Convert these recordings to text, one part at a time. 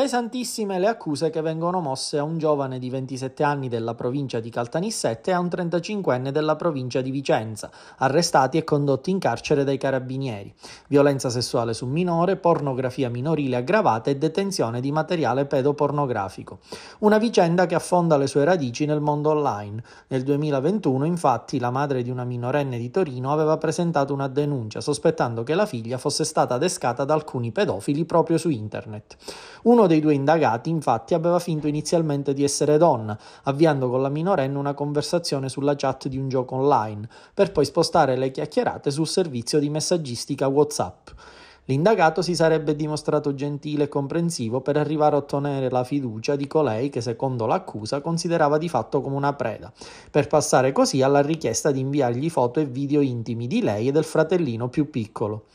Pesantissime le accuse che vengono mosse a un giovane di 27 anni della provincia di Caltanissette e a un 35enne della provincia di Vicenza, arrestati e condotti in carcere dai carabinieri. Violenza sessuale su minore, pornografia minorile aggravata e detenzione di materiale pedopornografico. Una vicenda che affonda le sue radici nel mondo online. Nel 2021, infatti, la madre di una minorenne di Torino aveva presentato una denuncia sospettando che la figlia fosse stata adescata da alcuni pedofili proprio su internet. Uno dei due indagati, infatti, aveva finto inizialmente di essere donna, avviando con la minorenne una conversazione sulla chat di un gioco online, per poi spostare le chiacchierate sul servizio di messaggistica WhatsApp. L'indagato si sarebbe dimostrato gentile e comprensivo per arrivare a ottenere la fiducia di colei che, secondo l'accusa, considerava di fatto come una preda, per passare così alla richiesta di inviargli foto e video intimi di lei e del fratellino più piccolo.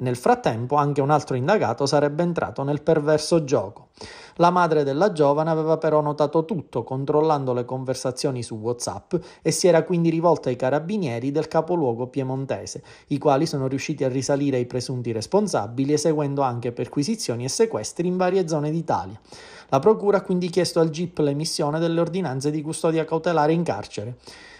Nel frattempo anche un altro indagato sarebbe entrato nel perverso gioco. La madre della giovane aveva però notato tutto controllando le conversazioni su WhatsApp e si era quindi rivolta ai carabinieri del capoluogo piemontese, i quali sono riusciti a risalire ai presunti responsabili eseguendo anche perquisizioni e sequestri in varie zone d'Italia. La procura ha quindi chiesto al GIP l'emissione delle ordinanze di custodia cautelare in carcere.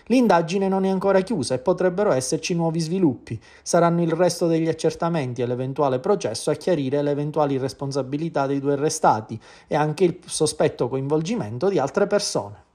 L'indagine non è ancora chiusa e potrebbero esserci nuovi sviluppi. Saranno il resto degli accertamenti e l'eventuale processo a chiarire le eventuali responsabilità dei due arrestati e anche il sospetto coinvolgimento di altre persone.